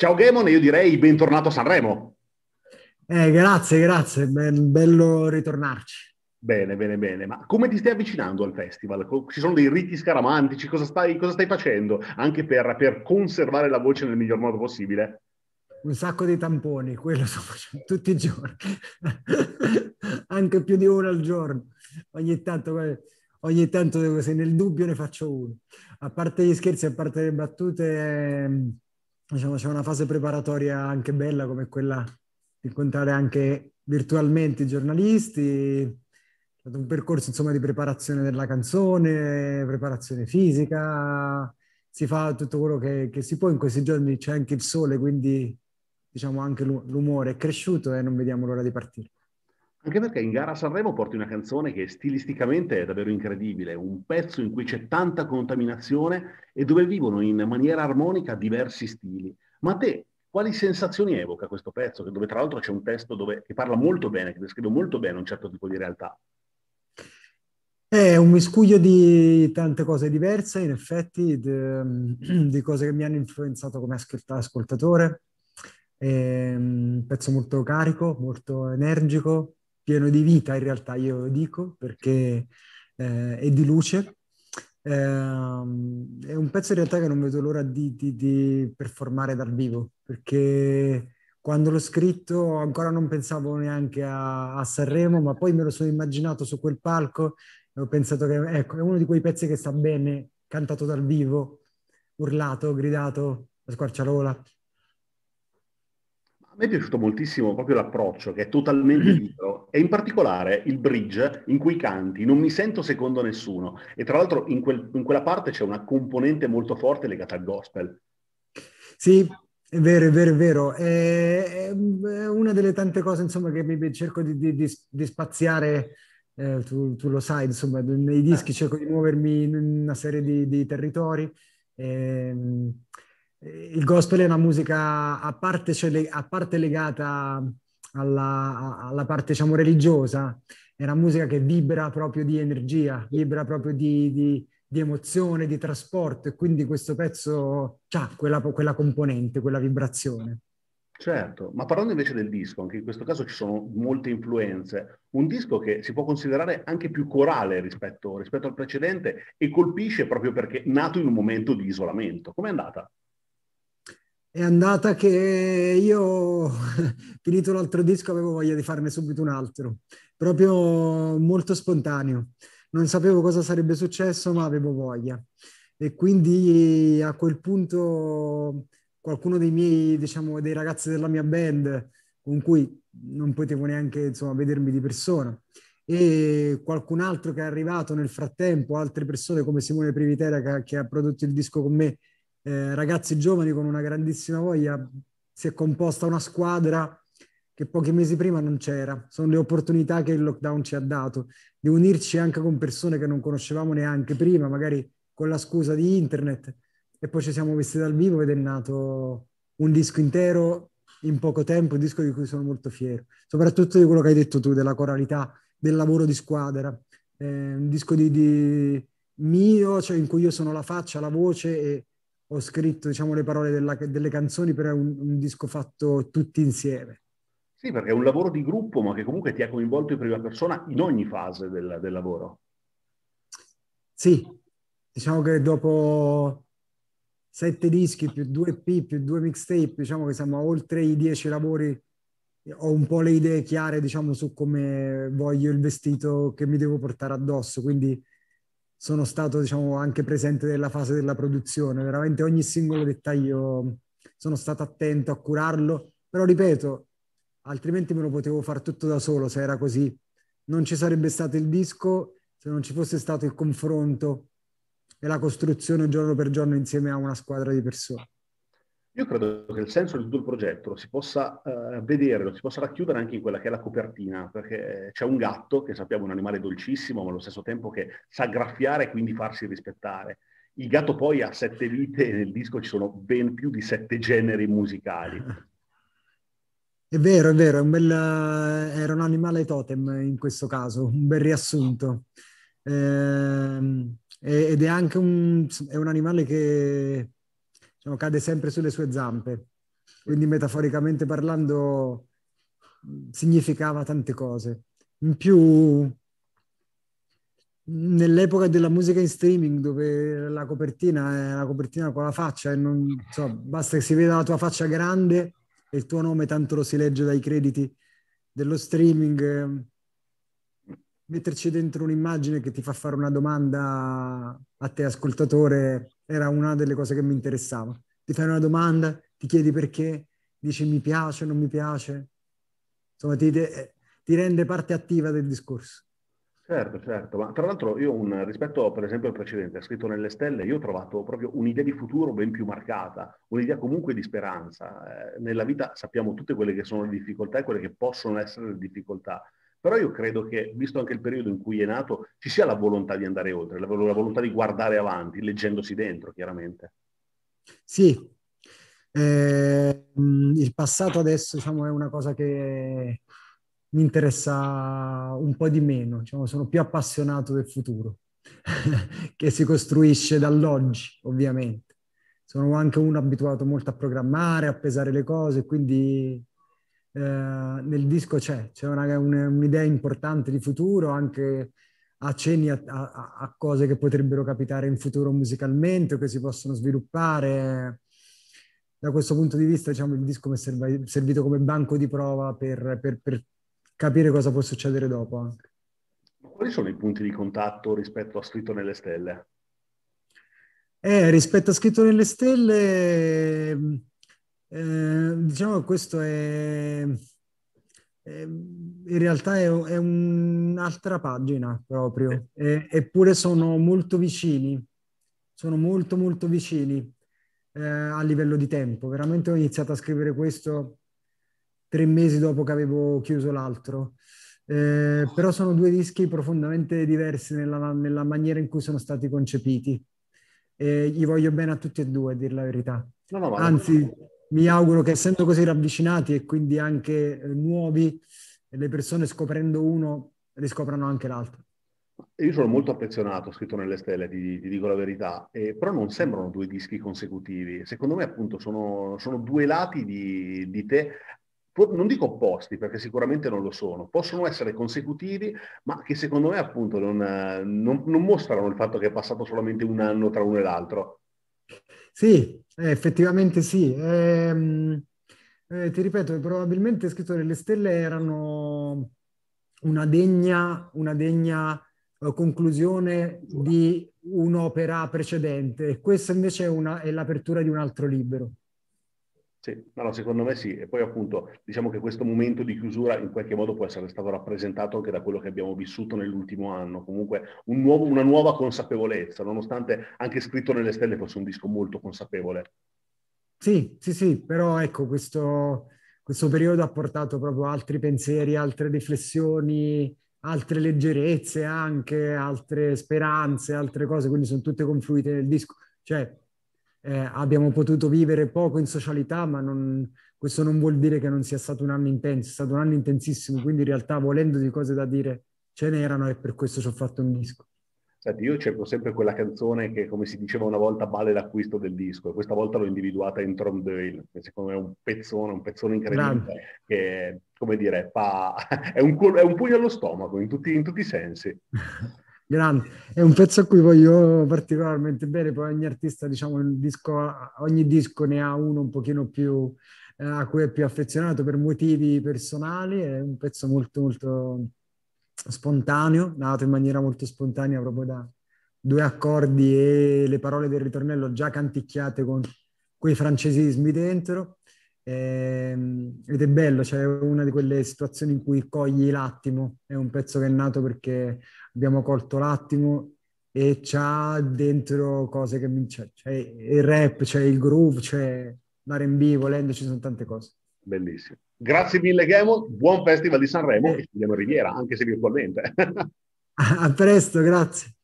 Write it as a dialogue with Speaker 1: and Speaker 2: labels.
Speaker 1: Ciao Gemon io direi bentornato a Sanremo. Eh, grazie, grazie, bello ritornarci. Bene, bene, bene. Ma come ti stai avvicinando al festival? Ci sono dei riti scaramantici? Cosa stai, cosa stai facendo? Anche per, per conservare la voce nel miglior modo possibile?
Speaker 2: un sacco di tamponi, quello sto facendo tutti i giorni, anche più di uno al giorno. Ogni tanto, ogni tanto, se nel dubbio ne faccio uno. A parte gli scherzi, a parte le battute, Eh diciamo, c'è una fase preparatoria anche bella come quella di incontrare anche virtualmente i giornalisti, un percorso insomma di preparazione della canzone, preparazione fisica, si fa tutto quello che, che si può, in questi giorni c'è anche il sole, quindi diciamo anche l'umore è cresciuto e non vediamo l'ora di partire.
Speaker 1: Anche perché in gara Sanremo porti una canzone che stilisticamente è davvero incredibile, un pezzo in cui c'è tanta contaminazione e dove vivono in maniera armonica diversi stili. Ma a te quali sensazioni evoca questo pezzo? Dove tra l'altro c'è un testo dove, che parla molto bene, che descrive molto bene un certo tipo di realtà.
Speaker 2: È un miscuglio di tante cose diverse, in effetti, di, ehm, di cose che mi hanno influenzato come ascoltatore. È ehm, un pezzo molto carico, molto energico, pieno di vita in realtà io dico perché eh, è di luce. Eh, è un pezzo in realtà che non vedo l'ora di, di, di performare dal vivo perché quando l'ho scritto ancora non pensavo neanche a, a, Sanremo, ma poi me lo sono immaginato su quel palco e ho pensato che ecco, è uno di quei pezzi che sta bene cantato dal vivo, urlato, gridato, a squarciarola
Speaker 1: mi è piaciuto moltissimo proprio l'approccio, che è totalmente libero, e in particolare il bridge in cui canti Non mi sento secondo nessuno. E tra l'altro in, quel, in quella parte c'è una componente molto forte legata al gospel.
Speaker 2: Sì, è vero, è vero, è vero. È, una delle tante cose insomma, che mi, cerco di, di, di, spaziare, eh, tu, tu, lo sai, insomma, nei dischi eh. cerco di muovermi in una serie di, territori. Eh, il gospel è una musica a parte, cioè, a parte legata alla, alla parte diciamo, religiosa, è una musica che vibra proprio di energia, vibra proprio di, di, di emozione, di trasporto e quindi questo pezzo ha quella, quella componente, quella vibrazione.
Speaker 1: Certo, ma parlando invece del disco, anche in questo caso ci sono molte influenze, un disco che si può considerare anche più corale rispetto, rispetto al precedente e colpisce proprio perché nato in un momento di isolamento. Com'è andata?
Speaker 2: è andata che io, finito l'altro disco, avevo voglia di farne subito un altro, proprio molto spontaneo. Non sapevo cosa sarebbe successo, ma avevo voglia. E quindi a quel punto qualcuno dei miei, diciamo, dei ragazzi della mia band, con cui non potevo neanche insomma, vedermi di persona, e qualcun altro che è arrivato nel frattempo, altre persone come Simone Privitera che, che ha prodotto il disco con me, eh, ragazzi giovani con una grandissima voglia, si è composta una squadra che pochi mesi prima non c'era. Sono le opportunità che il lockdown ci ha dato di unirci anche con persone che non conoscevamo neanche prima, magari con la scusa di internet. E poi ci siamo visti dal vivo ed è nato un disco intero in poco tempo, un disco di cui sono molto fiero, soprattutto di quello che hai detto tu, della coralità, del lavoro di squadra. È eh, un disco di, di mio, cioè in cui io sono la faccia, la voce e ho scritto diciamo, le parole della, delle canzoni per un, un, disco fatto tutti insieme.
Speaker 1: Sì, perché è un lavoro di gruppo, ma che comunque ti ha coinvolto in prima persona in ogni fase del, del lavoro.
Speaker 2: Sì, diciamo che dopo sette dischi più due P più due mixtape, diciamo che siamo oltre i dieci lavori, ho un po' le idee chiare, diciamo, su come voglio il vestito che mi devo portare addosso, quindi sono stato diciamo, anche presente nella fase della produzione, veramente ogni singolo dettaglio sono stato attento a curarlo, però ripeto, altrimenti me lo potevo fare tutto da solo se era così. Non ci sarebbe stato il disco se non ci fosse stato il confronto e la costruzione giorno per giorno insieme a una squadra di persone.
Speaker 1: Io credo che il senso di tutto il progetto lo si possa eh, vedere, lo si possa racchiudere anche in quella che è la copertina, perché c'è un gatto, che sappiamo è un animale dolcissimo, ma allo stesso tempo che sa graffiare e quindi farsi rispettare. Il gatto poi ha sette vite e nel disco ci sono ben più di sette generi musicali.
Speaker 2: È vero, è vero, è un bel, era un animale totem in questo caso, un bel riassunto. Eh, ed è anche un, è un animale che diciamo, cade sempre sulle sue zampe. Quindi metaforicamente parlando significava tante cose. In più, nell'epoca della musica in streaming dove la copertina è la copertina con la faccia e non so, basta che si veda la tua faccia grande e il tuo nome tanto lo si legge dai crediti dello streaming metterci dentro un'immagine che ti fa fare una domanda a te ascoltatore era una delle cose che mi interessava. Ti fai una domanda, ti chiedi perché, dici mi piace, non mi piace, insomma ti, ti eh, rende parte attiva del discorso.
Speaker 1: Certo, certo, ma tra l'altro io un, rispetto per esempio al precedente, scritto nelle stelle, io ho trovato proprio un'idea di futuro ben più marcata, un'idea comunque di speranza. Eh, nella vita sappiamo tutte quelle che sono le difficoltà e quelle che possono essere le difficoltà. Però io credo che, visto anche il periodo in cui è nato, ci sia la volontà di andare oltre, la, la volontà di guardare avanti, leggendosi dentro, chiaramente.
Speaker 2: Sì. Eh, il passato adesso diciamo, è una cosa che mi interessa un po' di meno, diciamo, sono più appassionato del futuro, che si costruisce dall'oggi, ovviamente. Sono anche uno abituato molto a programmare, a pesare le cose, quindi eh, nel disco c'è, c'è una, un, un'idea importante di futuro, anche accenni a, a, a, cose che potrebbero capitare in futuro musicalmente o che si possono sviluppare. Da questo punto di vista, diciamo, il disco mi è serv- servito come banco di prova per, per, per capire cosa può succedere dopo. Anche.
Speaker 1: Quali sono i punti di contatto rispetto a Scritto nelle Stelle?
Speaker 2: Eh, rispetto a Scritto nelle Stelle, Ehm, diciamo che questo è, è in realtà è, è, un'altra pagina proprio, e, eppure sono molto vicini, sono molto molto vicini eh, a livello di tempo. Veramente ho iniziato a scrivere questo tre mesi dopo che avevo chiuso l'altro. Eh, però sono due dischi profondamente diversi nella, nella maniera in cui sono stati concepiti. Eh, gli voglio bene a tutti e due, a dir la verità.
Speaker 1: No, no, Anzi,
Speaker 2: no mi auguro che essendo così ravvicinati e quindi anche eh, nuovi, le persone scoprendo uno riscoprano anche l'altro.
Speaker 1: Io sono molto affezionato, scritto nelle stelle, ti, ti dico la verità, eh, però non sembrano due dischi consecutivi. Secondo me appunto sono, sono due lati di, di te non dico opposti perché sicuramente non lo sono, possono essere consecutivi, ma che secondo me appunto non, non, non mostrano il fatto che è passato solamente un anno tra uno e l'altro.
Speaker 2: Sì, eh, effettivamente sì. Eh, eh, ti ripeto, probabilmente Scritto delle Stelle erano una degna, una degna eh, conclusione di un'opera precedente. Questa invece è, una, è l'apertura di un altro libro.
Speaker 1: Sì, no, secondo me sì, e poi appunto diciamo che questo momento di chiusura in qualche modo può essere stato rappresentato anche da quello che abbiamo vissuto nell'ultimo anno, comunque un nuovo, una nuova consapevolezza, nonostante anche Scritto nelle Stelle fosse un disco molto consapevole.
Speaker 2: Sì, sì, sì, però ecco, questo, questo periodo ha portato proprio altri pensieri, altre riflessioni, altre leggerezze anche, altre speranze, altre cose, quindi sono tutte confluite nel disco. Cioè, eh, abbiamo potuto vivere poco in socialità, ma non, questo non vuol dire che non sia stato un anno intenso, è stato un anno intensissimo, quindi in realtà volendo di cose da dire ce n'erano e per questo ci ho fatto un disco.
Speaker 1: Senti, io cerco sempre quella canzone che, come si diceva una volta, vale l'acquisto del disco e questa volta l'ho individuata in Tromdale, che secondo me è un pezzone, un pezzone incredibile, Grande. che, come dire, fa... è, un, è, un, pugno allo stomaco in tutti, in tutti i sensi.
Speaker 2: Grande, è un pezzo a cui voglio particolarmente bene, poi ogni artista, diciamo, disco, ogni disco ne ha uno un pochino più, eh, a cui è più affezionato per motivi personali, è un pezzo molto, molto spontaneo, nato in maniera molto spontanea proprio da due accordi e le parole del ritornello già canticchiate con quei francesismi dentro. Ehm, ed è bello, c'è cioè una di quelle situazioni in cui cogli l'attimo, è un pezzo che è nato perché abbiamo colto l'attimo e c'ha dentro cose che mi... C'è, cioè, c'è il rap, c'è il groove, c'è l'R&B, volendo ci sono tante cose.
Speaker 1: Bellissimo. Grazie mille Gemo, buon Festival di Sanremo eh. e ci vediamo in Riviera, anche se virtualmente.
Speaker 2: A presto, grazie.